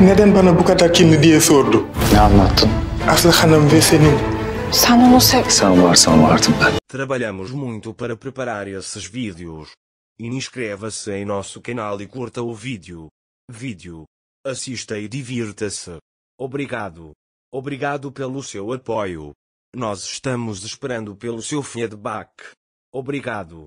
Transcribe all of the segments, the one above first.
neden bana bu kadar kinli diye sordu. Ne anlattın? Hanım ve senin Sen onu sev... Sen varsan vardım ben. Trabalhamos muito para preparar esses vídeos. Inscreva-se em nosso canal e curta o vídeo. Vídeo. Assista e divirta-se. Obrigado. Obrigado pelo seu apoio. Nós estamos esperando pelo seu feedback. Obrigado.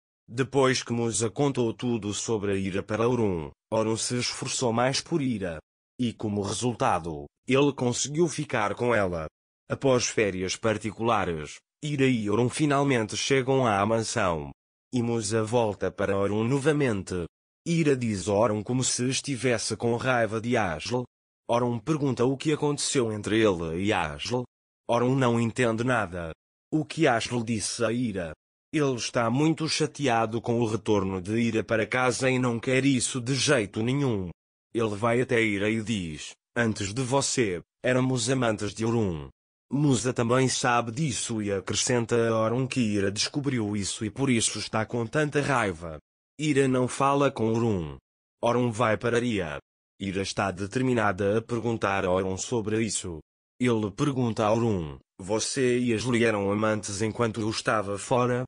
Depois que Musa contou tudo sobre a ira para Orun, Orun se esforçou mais por ira. E como resultado, ele conseguiu ficar com ela. Após férias particulares, Ira e Orun finalmente chegam à mansão. E Musa volta para Orun novamente. Ira diz a Orun como se estivesse com raiva de Asl. Orun pergunta o que aconteceu entre ele e Asl. Orun não entende nada. O que Asl disse a Ira ele está muito chateado com o retorno de Ira para casa e não quer isso de jeito nenhum. Ele vai até Ira e diz: Antes de você, éramos amantes de Orun. Musa também sabe disso e acrescenta a Orun que Ira descobriu isso e por isso está com tanta raiva. Ira não fala com Orun. Orun vai para Ira. Ira está determinada a perguntar a Orun sobre isso. Ele pergunta a Orun, você e as Lee eram amantes enquanto eu estava fora?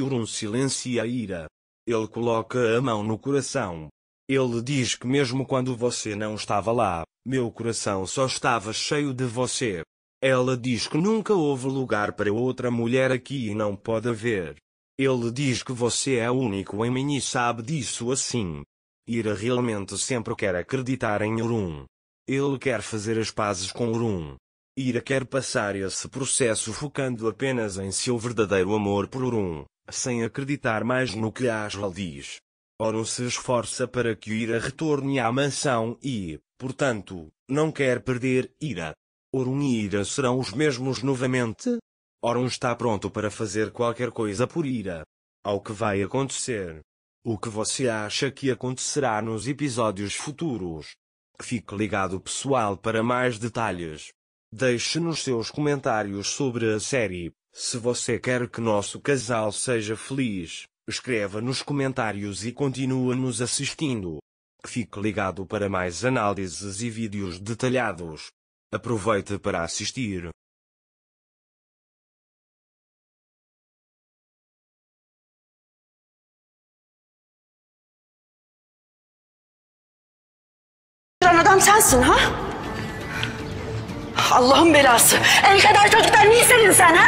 urum silencia a ira. Ele coloca a mão no coração. Ele diz que mesmo quando você não estava lá, meu coração só estava cheio de você. Ela diz que nunca houve lugar para outra mulher aqui e não pode haver. Ele diz que você é único em mim e sabe disso assim. Ira realmente sempre quer acreditar em Urum. Ele quer fazer as pazes com Urum. Ira quer passar esse processo focando apenas em seu verdadeiro amor por Urum sem acreditar mais no que Aswell diz. Oron se esforça para que Ira retorne à mansão e, portanto, não quer perder Ira. Oron e Ira serão os mesmos novamente? Oron está pronto para fazer qualquer coisa por Ira. Ao que vai acontecer. O que você acha que acontecerá nos episódios futuros? Fique ligado pessoal para mais detalhes. Deixe nos seus comentários sobre a série. Se você quer que nosso casal seja feliz, escreva nos comentários e continue nos assistindo. Fique ligado para mais análises e vídeos detalhados. Aproveite para assistir. Sonradan Allah'ın belası. El kadar çocuklar ne istedin sen ha?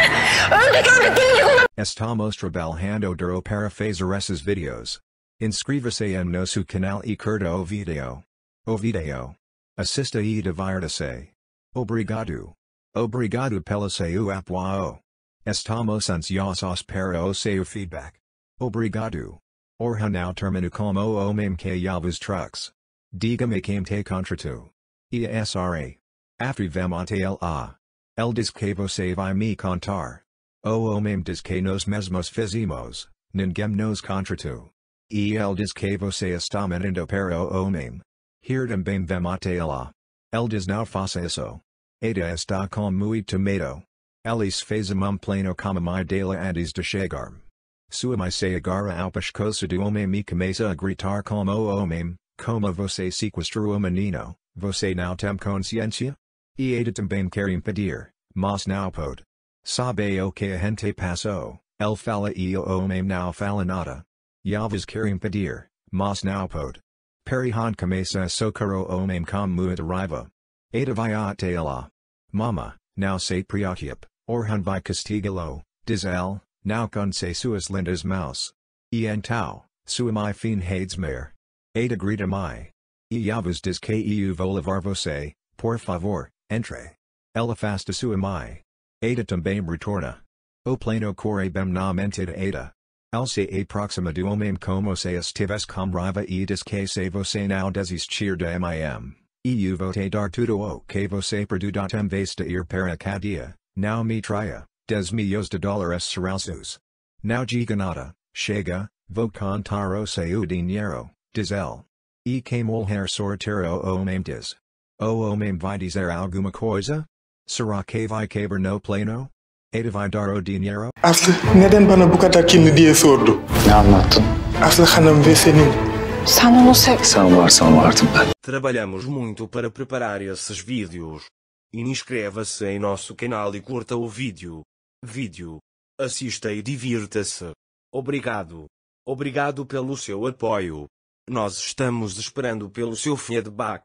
Öldük öldük değildik ona. Estamos trabalhando duro para fazer esses videos. Inscreva-se em nosso canal e curta o vídeo. O vídeo. Assista e divirta-se. Obrigado. Obrigado pela seu apoio. Estamos ansiosos para o seu feedback. Obrigado. Orhanao termino como o meme que yavas trucks. Diga-me quem te tu. ESRA. Afrivamante el a. El discavo savi me contar. O homem disque nos mesmos fizimos, ningem nos contratu. E el discavo estamen indo para o o Here também vamate ela. El dis now faça isso. Ada está com muito medo. Elis fazem um plano como mi dela antes de chegar. Sua mi se agara ao pescoço do homem me começa gritar com o homem, como você sequestrou o menino, você não tem consciência? E aditambame karim padir, mas naupod. Sabe o gente paso, el fala e o me nau falanada. Yavas karim padir, mas naupod. Perihan kamesa sokaro me kam muat arriva. Adaviate ela. Mama, now say priakyap, or by castigalo, dizel, now con se suas lindas mouse. En tau, suamai fin mare. Ada greet mai. E yavas dis que eu volivar você, por favor, Entre. Elefasta suamai. Ada também retorna. O plano corre bem na mente de Ada. a proxima do homem como se estives com raiva e diz que se você não desistir de mim, eu vote dar tudo o que você perdudot em vesta ir para cadia, now me tria, des milhões de dólares serraços. Now giganata, chega, vou contar o seu dinheiro, diz el. E que mulher sortero o mem diz. O homem vai dizer alguma coisa? Será que vai quebrar no plano? vai dar o dinheiro? neden bana bu kadar kinli diye sordu? Ne anlattın? hanım ve senin. Sen onu sev... Sen varsan vardım ben. Trabalhamos muito para preparar esses vídeos. Inscreva-se em nosso canal e curta o vídeo. Vídeo. Assista e divirta-se. Obrigado. Obrigado pelo seu apoio. Nós estamos esperando pelo seu feedback.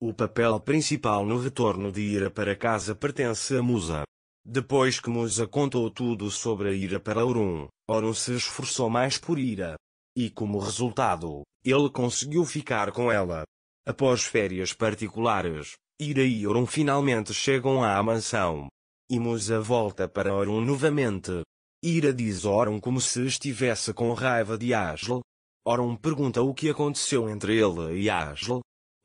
O papel principal no retorno de Ira para casa pertence a Musa. Depois que Musa contou tudo sobre a ira para Orun, Orun se esforçou mais por Ira. E como resultado, ele conseguiu ficar com ela. Após férias particulares, Ira e Orun finalmente chegam à mansão. E Musa volta para Orun novamente. Ira diz a Orun como se estivesse com raiva de Aslo. Orun pergunta o que aconteceu entre ele e Aslo,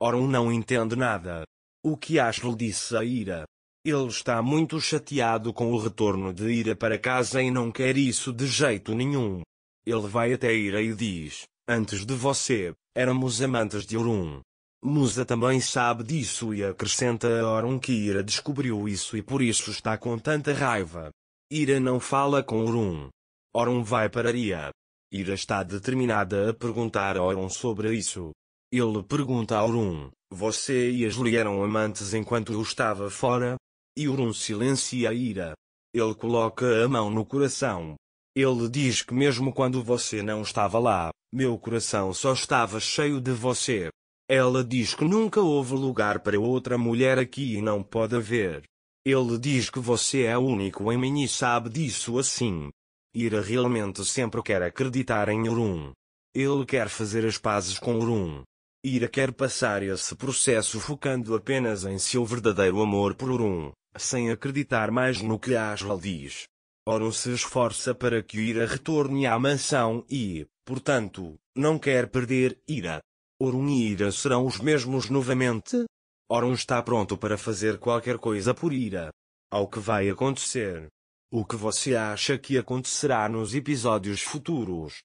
Oron não entende nada. O que Ashley disse a Ira. Ele está muito chateado com o retorno de Ira para casa e não quer isso de jeito nenhum. Ele vai até Ira e diz: Antes de você, éramos amantes de Orun. Musa também sabe disso e acrescenta a Orun que Ira descobriu isso e por isso está com tanta raiva. Ira não fala com Orun. Orun vai para Ira. Ira está determinada a perguntar a Orun sobre isso. Ele pergunta a Urum: você e Ashley eram amantes enquanto eu estava fora? E Urum silencia a ira. Ele coloca a mão no coração. Ele diz que mesmo quando você não estava lá, meu coração só estava cheio de você. Ela diz que nunca houve lugar para outra mulher aqui e não pode haver. Ele diz que você é único em mim e sabe disso assim. Ira realmente sempre quer acreditar em Urum. Ele quer fazer as pazes com Urum. Ira quer passar esse processo focando apenas em seu verdadeiro amor por Orun, sem acreditar mais no que Aswell diz. Orun se esforça para que Ira retorne à mansão e, portanto, não quer perder Ira. Orun e Ira serão os mesmos novamente? Orun está pronto para fazer qualquer coisa por Ira. Ao que vai acontecer. O que você acha que acontecerá nos episódios futuros?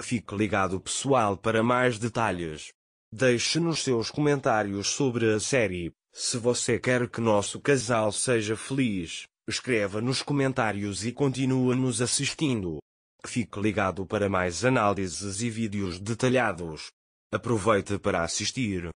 Fique ligado pessoal para mais detalhes. Deixe nos seus comentários sobre a série. Se você quer que nosso casal seja feliz, escreva nos comentários e continue nos assistindo. Fique ligado para mais análises e vídeos detalhados. Aproveite para assistir.